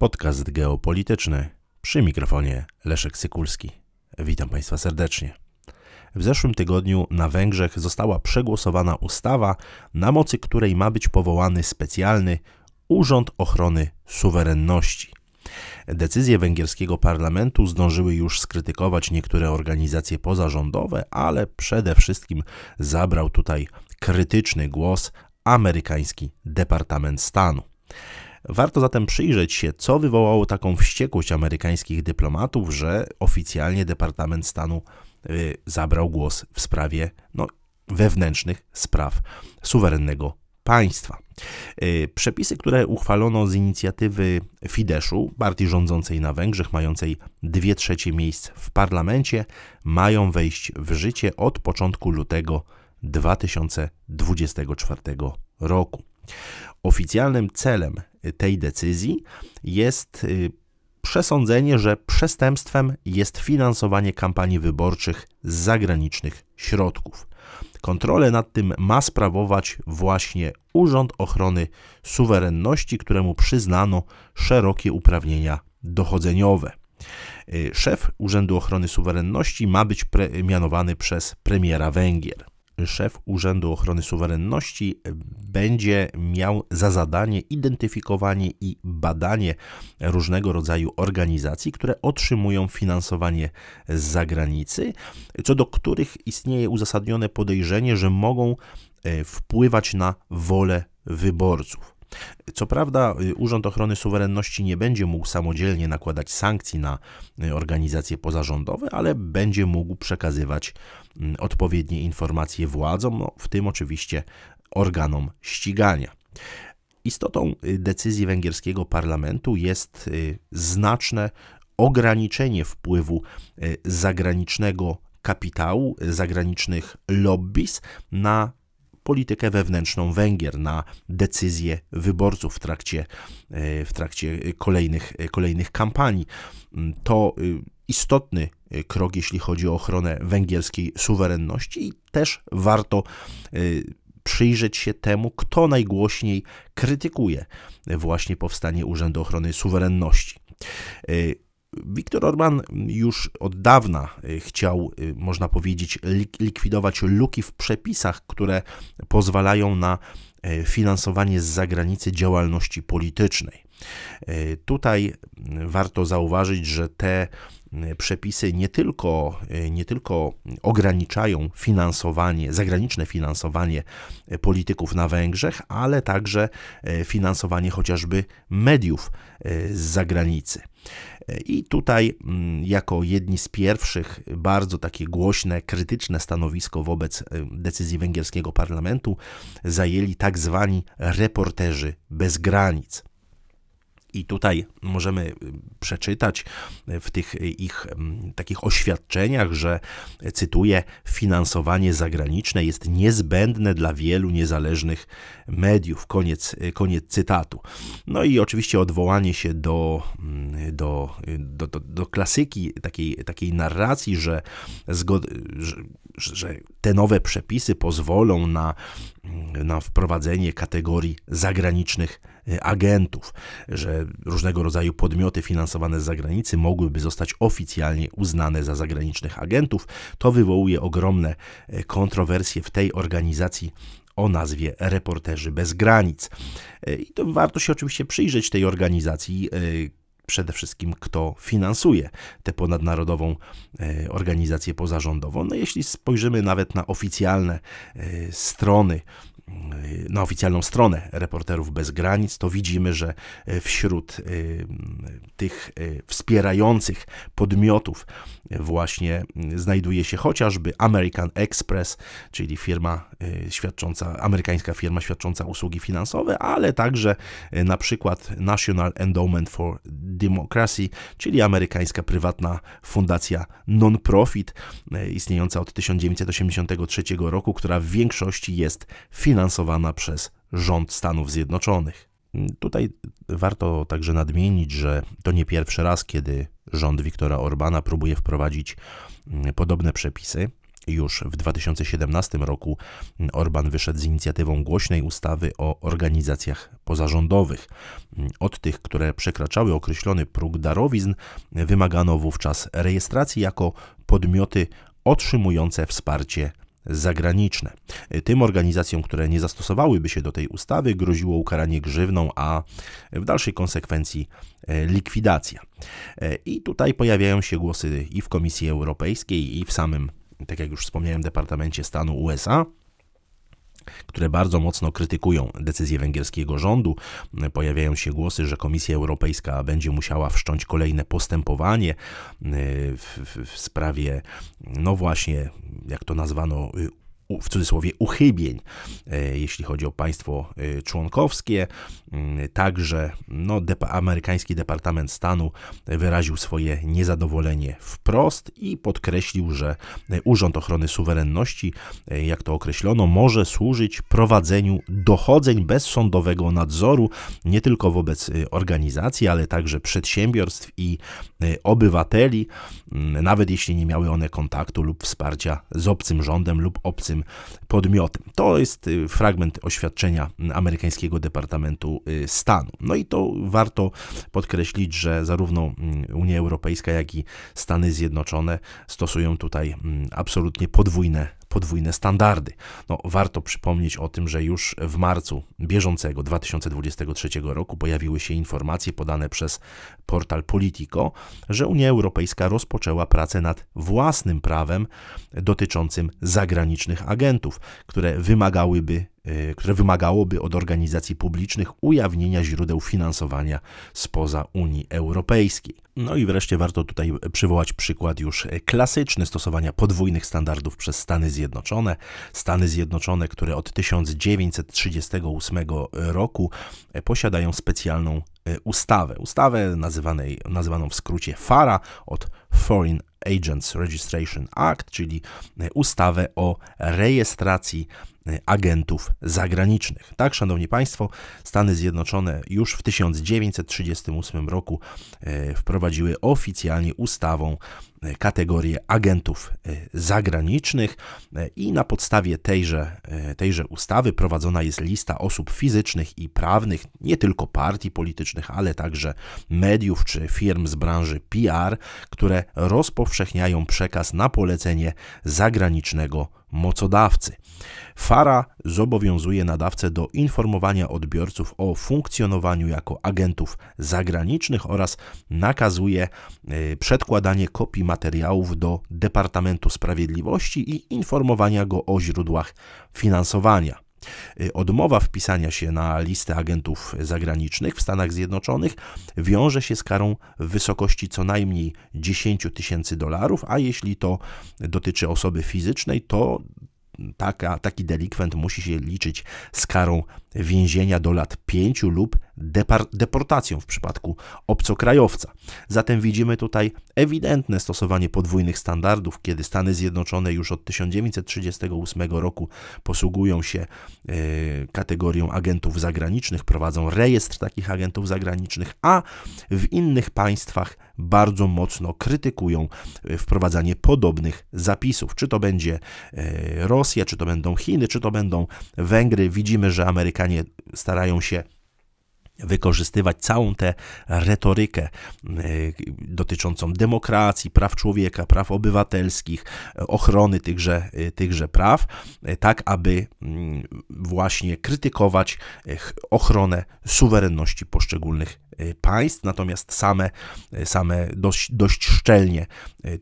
Podcast geopolityczny przy mikrofonie Leszek Sykulski. Witam Państwa serdecznie. W zeszłym tygodniu na Węgrzech została przegłosowana ustawa, na mocy której ma być powołany specjalny Urząd Ochrony Suwerenności. Decyzje węgierskiego parlamentu zdążyły już skrytykować niektóre organizacje pozarządowe, ale przede wszystkim zabrał tutaj krytyczny głos amerykański Departament Stanu. Warto zatem przyjrzeć się, co wywołało taką wściekłość amerykańskich dyplomatów, że oficjalnie Departament Stanu y, zabrał głos w sprawie no, wewnętrznych spraw suwerennego państwa. Y, przepisy, które uchwalono z inicjatywy Fideszu, partii rządzącej na Węgrzech, mającej dwie trzecie miejsc w parlamencie, mają wejść w życie od początku lutego 2024 roku. Oficjalnym celem y, tej decyzji jest y, przesądzenie, że przestępstwem jest finansowanie kampanii wyborczych z zagranicznych środków. Kontrolę nad tym ma sprawować właśnie Urząd Ochrony Suwerenności, któremu przyznano szerokie uprawnienia dochodzeniowe. Y, szef Urzędu Ochrony Suwerenności ma być mianowany przez premiera Węgier szef Urzędu Ochrony Suwerenności będzie miał za zadanie identyfikowanie i badanie różnego rodzaju organizacji, które otrzymują finansowanie z zagranicy, co do których istnieje uzasadnione podejrzenie, że mogą e, wpływać na wolę wyborców. Co prawda, y, Urząd Ochrony Suwerenności nie będzie mógł samodzielnie nakładać sankcji na y, organizacje pozarządowe, ale będzie mógł przekazywać mm, odpowiednie informacje władzom, no, w tym oczywiście organom ścigania. Istotą y, decyzji węgierskiego parlamentu jest znaczne ograniczenie wpływu zagranicznego kapitału, zagranicznych lobbies na politykę wewnętrzną Węgier, na decyzje wyborców w trakcie, e, w trakcie kolejnych, e, kolejnych kampanii. Mm, to y, istotny e, krok, jeśli chodzi o ochronę węgierskiej suwerenności i też warto y, przyjrzeć się temu, kto najgłośniej krytykuje właśnie powstanie Urzędu Ochrony Suwerenności. Y, Viktor Orban już od dawna y, chciał, y, można powiedzieć, likwidować luki w przepisach, które pozwalają na y, finansowanie z zagranicy działalności politycznej. Tutaj mm, warto zauważyć, że te E, przepisy nie tylko, e, nie tylko ograniczają finansowanie, zagraniczne finansowanie e, polityków na Węgrzech, ale także finansowanie chociażby mediów z zagranicy. I tutaj, mm, jako jedni z pierwszych, bardzo takie głośne, krytyczne stanowisko wobec decyzji węgierskiego parlamentu zajęli tak zwani reporterzy bez granic. I tutaj możemy y, przeczytać y, w tych y, ich mm, takich oświadczeniach, że cytuję: Finansowanie zagraniczne jest niezbędne dla wielu niezależnych mediów. Koniec, koniec cytatu. No i oczywiście odwołanie się do, mm, do, do, do, do klasyki takiej, takiej narracji, że, zgod- że, że te nowe przepisy pozwolą na na wprowadzenie kategorii zagranicznych y, agentów, że różnego rodzaju podmioty finansowane z zagranicy mogłyby zostać oficjalnie uznane za zagranicznych agentów. To wywołuje ogromne y, kontrowersje w tej organizacji o nazwie Reporterzy bez granic. Y, I to warto się oczywiście przyjrzeć tej organizacji, przede wszystkim kto finansuje tę ponadnarodową e, organizację pozarządową. No jeśli spojrzymy nawet na oficjalne e, strony na oficjalną stronę Reporterów Bez Granic, to widzimy, że e, wśród e, tych e, wspierających podmiotów właśnie znajduje się chociażby American Express, czyli firma świadcząca, amerykańska firma świadcząca usługi finansowe, ale także na przykład National Endowment for Democracy, czyli amerykańska prywatna fundacja non-profit istniejąca od 1983 roku, która w większości jest finansowana finansowana przez rząd Stanów Zjednoczonych. Tutaj warto także nadmienić, że to nie pierwszy raz, kiedy rząd Viktora Orbana próbuje wprowadzić mm, podobne przepisy. Już w 2017 roku Orban wyszedł z inicjatywą głośnej ustawy o organizacjach pozarządowych. Od tych, które przekraczały określony próg darowizn, wymagano wówczas rejestracji jako podmioty otrzymujące wsparcie zagraniczne. Tym organizacjom, które nie zastosowałyby się do tej ustawy, groziło ukaranie grzywną, a w dalszej konsekwencji e, likwidacja. E, I tutaj pojawiają się głosy i w Komisji Europejskiej, i w samym, tak jak już wspomniałem, Departamencie Stanu USA które bardzo mocno krytykują decyzję węgierskiego rządu. Pojawiają się głosy, że Komisja Europejska będzie musiała wszcząć kolejne postępowanie e, w, w, w sprawie, no właśnie, jak to nazwano, y, w cudzysłowie uchybień, e, jeśli chodzi o państwo e, członkowskie. Mm, także no, amerykański Departament Stanu wyraził swoje niezadowolenie wprost i podkreślił, że e, Urząd Ochrony Suwerenności, jak to określono, może służyć prowadzeniu dochodzeń bez sądowego nadzoru nie tylko wobec organizacji, ale także przedsiębiorstw i obywateli, mm, nawet jeśli nie miały one kontaktu lub wsparcia z obcym rządem lub obcym podmiotem. To jest y, fragment oświadczenia amerykańskiego Departamentu y, Stanu. No i to warto podkreślić, że zarówno mm, Unia Europejska, jak i Stany Zjednoczone stosują tutaj mm, absolutnie podwójne podwójne standardy. No, warto przypomnieć o tym, że już w marcu bieżącego 2023 roku pojawiły się informacje podane przez portal Politico, że Unia Europejska rozpoczęła pracę nad własnym prawem dotyczącym zagranicznych agentów, które wymagałyby Y, które wymagałoby od organizacji publicznych ujawnienia źródeł finansowania spoza Unii Europejskiej. No i wreszcie warto tutaj przywołać przykład już klasyczny stosowania podwójnych standardów przez Stany Zjednoczone. Stany Zjednoczone, które od 1938 roku posiadają specjalną y, ustawę. Ustawę nazywanej, nazywaną w skrócie FARA od Foreign Agents Registration Act, czyli y, ustawę o rejestracji Y, agentów zagranicznych. Tak, szanowni państwo, Stany Zjednoczone już w 1938 roku y, wprowadziły oficjalnie ustawą y, kategorię agentów zagranicznych i na podstawie tejże, tejże ustawy prowadzona jest lista osób fizycznych i prawnych, nie tylko partii politycznych, ale także mediów czy firm z branży PR, które rozpowszechniają przekaz na polecenie zagranicznego mocodawcy. Fara zobowiązuje nadawcę do informowania odbiorców o funkcjonowaniu jako agentów zagranicznych oraz nakazuje e, przedkładanie kopii materiałów do Departamentu Sprawiedliwości i informowania go o źródłach finansowania. Y, odmowa wpisania się na listę agentów zagranicznych w Stanach Zjednoczonych wiąże się z karą w wysokości co najmniej 10 tysięcy dolarów, a jeśli to dotyczy osoby fizycznej, to taka, taki delikwent musi się liczyć z karą więzienia do lat 5 lub deportacją w przypadku obcokrajowca. Zatem widzimy tutaj ewidentne stosowanie podwójnych standardów, kiedy Stany Zjednoczone już od 1938 roku posługują się e, kategorią agentów zagranicznych, prowadzą rejestr takich agentów zagranicznych, a w innych państwach bardzo mocno krytykują e, wprowadzanie podobnych zapisów. Czy to będzie e, Rosja, czy to będą Chiny, czy to będą Węgry. Widzimy, że Amerykanie starają się wykorzystywać całą tę retorykę y, dotyczącą demokracji, praw człowieka, praw obywatelskich, ochrony tychże, y, tychże praw, y, tak aby mm, właśnie krytykować ochronę suwerenności poszczególnych państw, natomiast same, same dość, dość szczelnie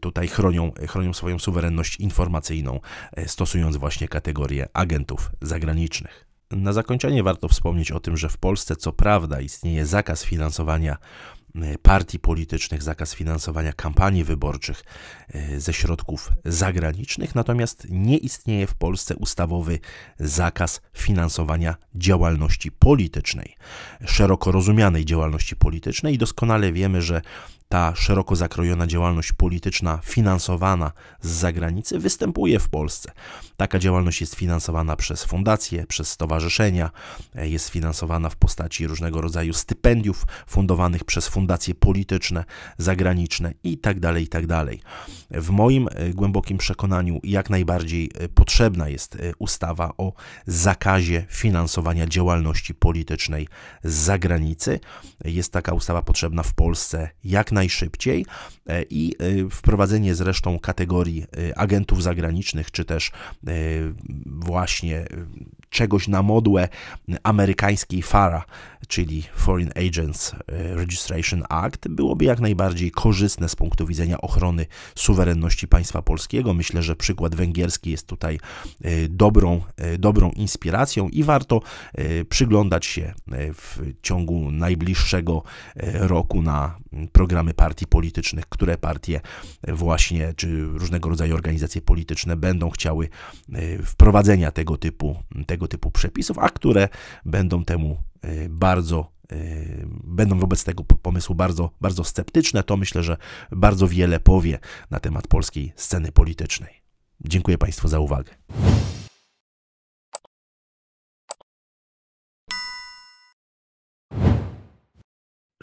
tutaj chronią, chronią swoją suwerenność informacyjną, stosując właśnie kategorię agentów zagranicznych. Na zakończenie warto wspomnieć o tym, że w Polsce co prawda istnieje zakaz finansowania e, partii politycznych, zakaz finansowania kampanii wyborczych e, ze środków zagranicznych, natomiast nie istnieje w Polsce ustawowy zakaz finansowania działalności politycznej, szeroko rozumianej działalności politycznej i doskonale wiemy, że ta szeroko zakrojona działalność polityczna finansowana z zagranicy występuje w Polsce. Taka działalność jest finansowana przez fundacje, przez stowarzyszenia, e, jest finansowana w postaci różnego rodzaju stypendiów fundowanych przez fundacje polityczne, zagraniczne itd. Tak itd. Tak w moim e, głębokim przekonaniu jak najbardziej e, potrzebna jest ustawa o zakazie finansowania działalności politycznej z zagranicy. Jest taka ustawa potrzebna w Polsce jak najbardziej najszybciej e, i e, wprowadzenie zresztą kategorii e, agentów zagranicznych, czy też właśnie czegoś na modłę amerykańskiej FARA, czyli Foreign Agents e, Registration Act, byłoby jak najbardziej korzystne z punktu widzenia ochrony suwerenności państwa polskiego. Myślę, że przykład węgierski jest tutaj e, dobrą, e, dobrą inspiracją i warto przyglądać się w ciągu najbliższego roku na programy partii politycznych, które partie właśnie, czy różnego rodzaju organizacje polityczne będą chciały wprowadzenia tego typu, tego tego typu przepisów, a które będą temu y, bardzo y, będą wobec tego pomysłu bardzo, bardzo sceptyczne, to myślę, że bardzo wiele powie na temat polskiej sceny politycznej. Dziękuję Państwu za uwagę.